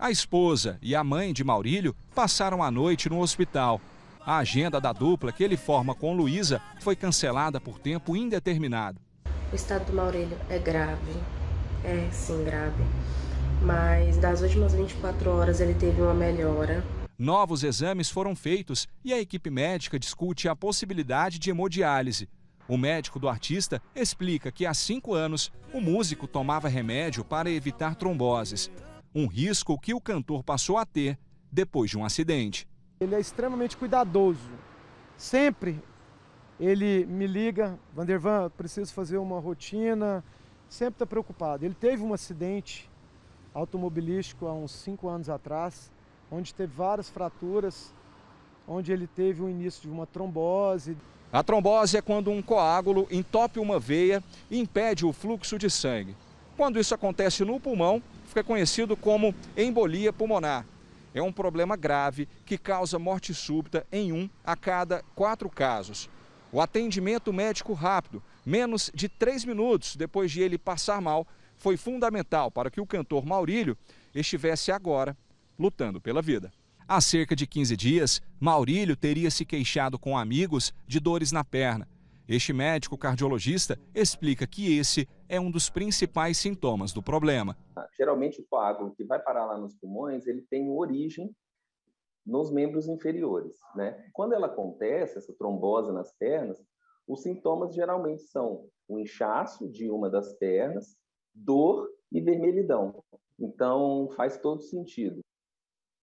A esposa e a mãe de Maurílio passaram a noite no hospital. A agenda da dupla que ele forma com Luísa foi cancelada por tempo indeterminado. O estado do Maurílio é grave, é sim grave, mas das últimas 24 horas ele teve uma melhora. Novos exames foram feitos e a equipe médica discute a possibilidade de hemodiálise. O médico do artista explica que há cinco anos o músico tomava remédio para evitar tromboses, um risco que o cantor passou a ter depois de um acidente. Ele é extremamente cuidadoso. Sempre ele me liga, Vandervan, preciso fazer uma rotina, sempre está preocupado. Ele teve um acidente automobilístico há uns cinco anos atrás, onde teve várias fraturas, onde ele teve o início de uma trombose. A trombose é quando um coágulo entope uma veia e impede o fluxo de sangue. Quando isso acontece no pulmão, fica conhecido como embolia pulmonar. É um problema grave que causa morte súbita em um a cada quatro casos. O atendimento médico rápido, menos de três minutos depois de ele passar mal, foi fundamental para que o cantor Maurílio estivesse agora lutando pela vida. Há cerca de 15 dias, Maurílio teria se queixado com amigos de dores na perna este médico cardiologista explica que esse é um dos principais sintomas do problema. Tá, geralmente o coágulo que vai parar lá nos pulmões, ele tem origem nos membros inferiores, né? Quando ela acontece, essa trombose nas pernas, os sintomas geralmente são o inchaço de uma das pernas, dor e vermelhidão. Então, faz todo sentido.